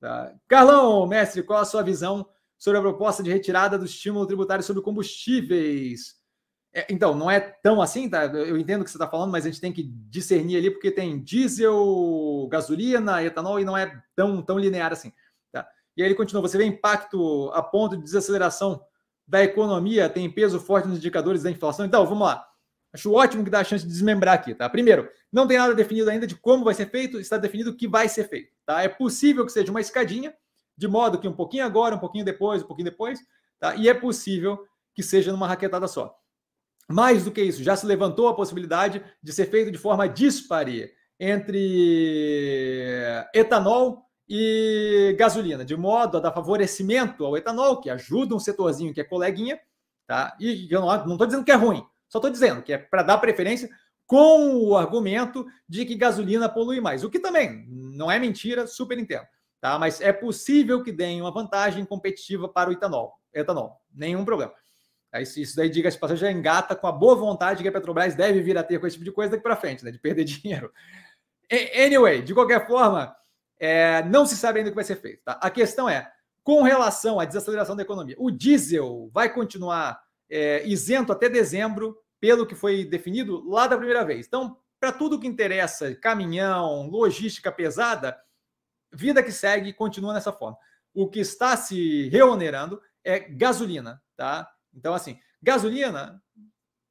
Tá? Carlão, mestre, qual a sua visão sobre a proposta de retirada do estímulo tributário sobre combustíveis? É, então, não é tão assim, tá? Eu entendo o que você está falando, mas a gente tem que discernir ali, porque tem diesel, gasolina, etanol, e não é tão, tão linear assim. Tá? E aí ele continua: você vê impacto a ponto de desaceleração da economia, tem peso forte nos indicadores da inflação. Então, vamos lá. Acho ótimo que dá a chance de desmembrar aqui, tá? Primeiro, não tem nada definido ainda de como vai ser feito, está definido o que vai ser feito, tá? É possível que seja uma escadinha, de modo que um pouquinho agora, um pouquinho depois, um pouquinho depois, tá? E é possível que seja numa raquetada só. Mais do que isso, já se levantou a possibilidade de ser feito de forma dispare entre etanol e gasolina, de modo a dar favorecimento ao etanol, que ajuda um setorzinho que é coleguinha, tá? E eu não estou dizendo que é ruim, só estou dizendo que é para dar preferência com o argumento de que gasolina polui mais, o que também não é mentira, super entendo. Tá? Mas é possível que deem uma vantagem competitiva para o etanol. Etanol, nenhum problema. Isso daí, diga-se passagem, já engata com a boa vontade que a Petrobras deve vir a ter com esse tipo de coisa daqui para frente, né? de perder dinheiro. Anyway, de qualquer forma, é, não se sabe ainda o que vai ser feito. Tá? A questão é, com relação à desaceleração da economia, o diesel vai continuar é, isento até dezembro, pelo que foi definido lá da primeira vez. Então, para tudo que interessa, caminhão, logística pesada, vida que segue continua nessa forma. O que está se reonerando é gasolina, tá? Então, assim, gasolina,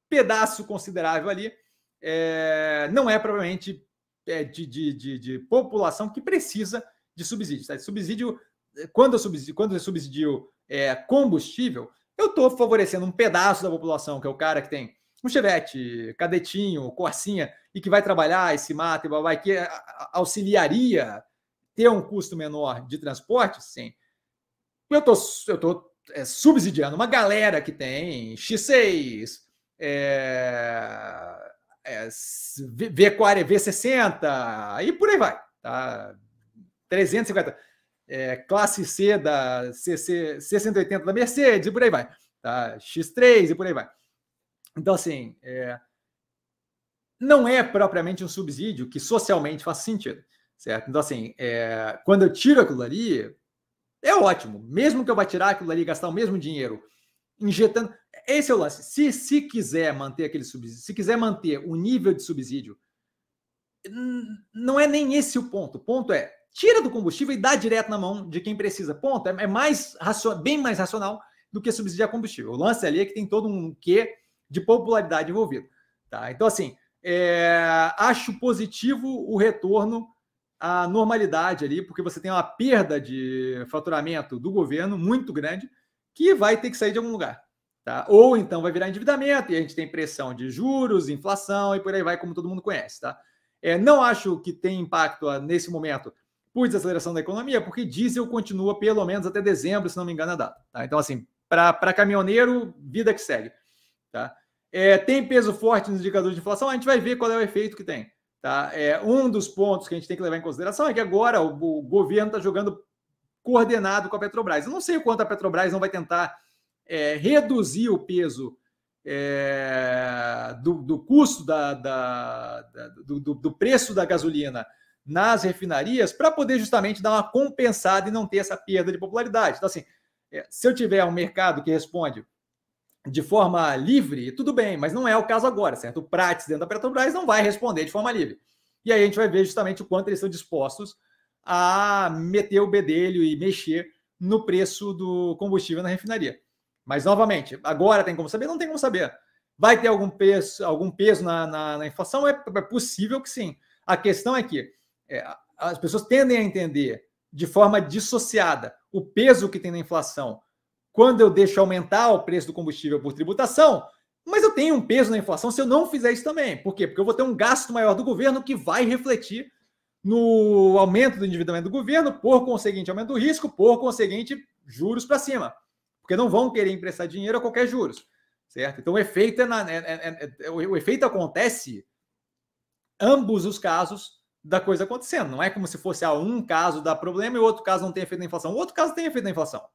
pedaço considerável ali, é, não é provavelmente é, de, de, de, de, população que precisa de subsídio. Tá? Subsídio, quando, subsídio, quando subsidiou é, combustível, eu estou favorecendo um pedaço da população, que é o cara que tem um chevette, cadetinho, corsinha, e que vai trabalhar e se mata e babá, que auxiliaria ter um custo menor de transporte? Sim. Eu estou eu tô, é, subsidiando uma galera que tem X6, é, é, V40, V60 e por aí vai. Tá? 350 é, classe C da CC, C180 da Mercedes, e por aí vai. Tá? X3 e por aí vai. Então, assim, é, não é propriamente um subsídio que socialmente faz sentido, certo? Então, assim, é, quando eu tiro aquilo ali, é ótimo. Mesmo que eu vá tirar aquilo ali e gastar o mesmo dinheiro injetando... Esse é o lance. Se, se quiser manter aquele subsídio, se quiser manter o nível de subsídio, não é nem esse o ponto. O ponto é, tira do combustível e dá direto na mão de quem precisa. Ponto. É, é mais bem mais racional do que subsidiar combustível. O lance ali é que tem todo um quê de popularidade envolvido. Tá? Então, assim, é... acho positivo o retorno à normalidade ali, porque você tem uma perda de faturamento do governo muito grande que vai ter que sair de algum lugar. Tá? Ou então vai virar endividamento e a gente tem pressão de juros, inflação e por aí vai, como todo mundo conhece. Tá? É, não acho que tem impacto ah, nesse momento por desaceleração da economia, porque diesel continua pelo menos até dezembro, se não me engano a data. Tá? Então, assim, para caminhoneiro, vida que segue. Tá? É, tem peso forte nos indicadores de inflação, a gente vai ver qual é o efeito que tem. Tá? É, um dos pontos que a gente tem que levar em consideração é que agora o, o governo está jogando coordenado com a Petrobras. Eu não sei o quanto a Petrobras não vai tentar é, reduzir o peso é, do, do, custo da, da, da do, do preço da gasolina nas refinarias para poder justamente dar uma compensada e não ter essa perda de popularidade. Então, assim, é, se eu tiver um mercado que responde de forma livre, tudo bem, mas não é o caso agora, certo? O Prates dentro da Petrobras não vai responder de forma livre. E aí a gente vai ver justamente o quanto eles estão dispostos a meter o bedelho e mexer no preço do combustível na refinaria. Mas, novamente, agora tem como saber? Não tem como saber. Vai ter algum peso, algum peso na, na, na inflação? É, é possível que sim. A questão é que é, as pessoas tendem a entender de forma dissociada o peso que tem na inflação quando eu deixo aumentar o preço do combustível por tributação, mas eu tenho um peso na inflação se eu não fizer isso também. Por quê? Porque eu vou ter um gasto maior do governo que vai refletir no aumento do endividamento do governo, por conseguinte, aumento do risco, por conseguinte, juros para cima. Porque não vão querer emprestar dinheiro a qualquer juros. Certo? Então o efeito, é na, é, é, é, é o efeito acontece ambos os casos da coisa acontecendo. Não é como se fosse ah, um caso dá problema e outro caso não tem efeito na inflação. O outro caso tem efeito na inflação.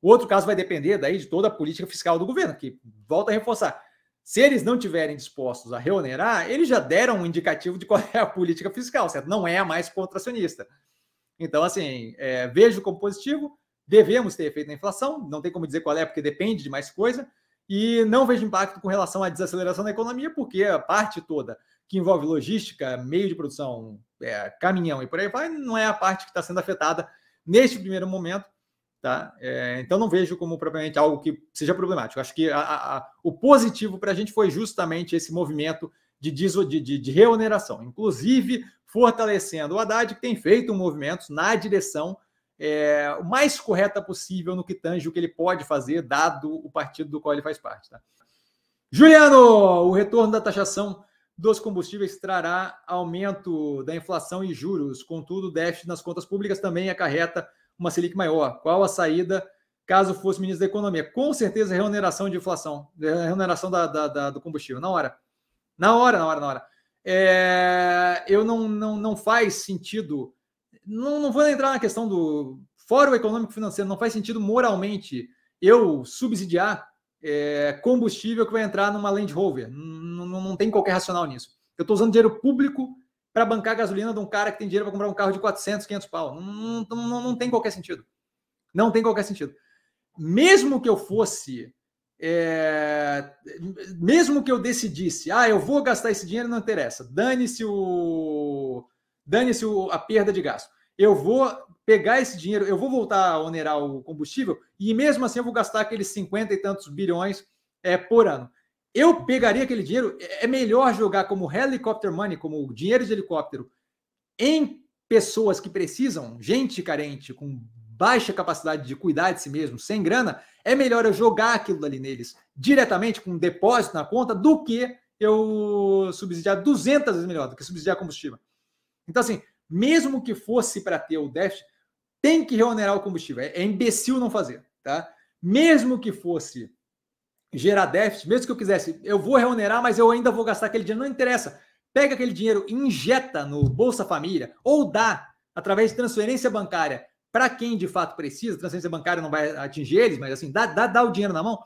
O outro caso vai depender daí de toda a política fiscal do governo, que volta a reforçar. Se eles não tiverem dispostos a reonerar, eles já deram um indicativo de qual é a política fiscal, certo? Não é a mais contracionista. Então, assim, é, vejo como positivo, devemos ter efeito na inflação, não tem como dizer qual é, porque depende de mais coisa, e não vejo impacto com relação à desaceleração da economia, porque a parte toda que envolve logística, meio de produção, é, caminhão e por aí vai, não é a parte que está sendo afetada neste primeiro momento. Tá? É, então não vejo como propriamente algo que seja problemático. Acho que a, a, o positivo para a gente foi justamente esse movimento de, de, de, de reoneração, inclusive fortalecendo o Haddad, que tem feito movimentos na direção é, o mais correta possível no que tange o que ele pode fazer, dado o partido do qual ele faz parte. Tá? Juliano, o retorno da taxação dos combustíveis trará aumento da inflação e juros, contudo, o déficit nas contas públicas também acarreta uma Selic maior. Qual a saída caso fosse ministro da Economia? Com certeza, remuneração de inflação, remuneração da, da, da, do combustível, na hora. Na hora, na hora, na hora. É, eu não, não, não faz sentido não, não vou entrar na questão do fórum econômico financeiro, não faz sentido moralmente eu subsidiar é, combustível que vai entrar numa Land Rover. Não, não, não tem qualquer racional nisso. Eu estou usando dinheiro público para bancar a gasolina de um cara que tem dinheiro para comprar um carro de 400, 500 pau. Não, não, não tem qualquer sentido. Não tem qualquer sentido. Mesmo que eu fosse. É, mesmo que eu decidisse, ah, eu vou gastar esse dinheiro, não interessa. Dane-se o, Dane-se a perda de gasto. Eu vou pegar esse dinheiro, eu vou voltar a onerar o combustível e mesmo assim eu vou gastar aqueles 50 e tantos bilhões é, por ano. Eu pegaria aquele dinheiro, é, é melhor jogar como helicopter money, como dinheiro de helicóptero, em pessoas que precisam, gente carente, com baixa capacidade de cuidar de si mesmo, sem grana, é melhor eu jogar aquilo dali neles diretamente com um depósito na conta do que eu subsidiar 200 vezes melhor, do que subsidiar combustível. Então, assim, mesmo que fosse para ter o déficit, tem que reonerar o combustível. É, é, imbecil não fazer, tá? Mesmo que fosse gerar déficit, mesmo que eu quisesse, eu vou reonerar, mas eu ainda vou gastar aquele dinheiro, não interessa. Pega aquele dinheiro, injeta no Bolsa Família ou dá através de transferência bancária para quem de fato precisa, transferência bancária não vai atingir eles, mas assim, dá, dá, dá o dinheiro na mão.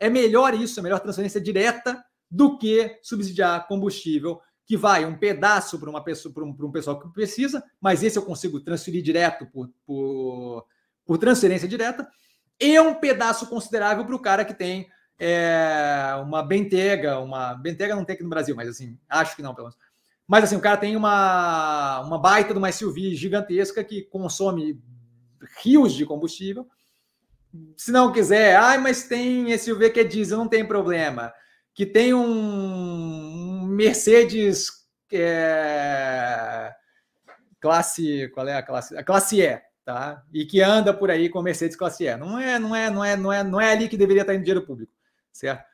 É melhor isso, é melhor transferência direta do que subsidiar combustível que vai um pedaço para uma pessoa, para um, um pessoal que precisa, mas esse eu consigo transferir direto por, por, por transferência direta, e um pedaço considerável para o cara que tem é, uma bentega, uma bentega não tem aqui no Brasil, mas assim, acho que não, pelo menos. Mas assim, o cara tem uma, uma baita de uma SUV gigantesca que consome rios de combustível. Se não quiser, ai, mas tem SUV que é diesel, não tem problema que tem um Mercedes é, classe, qual é a classe? A classe E, tá? E que anda por aí com Mercedes classe E. Não é, não é, não é, não é, não é ali que deveria estar indo dinheiro público, certo?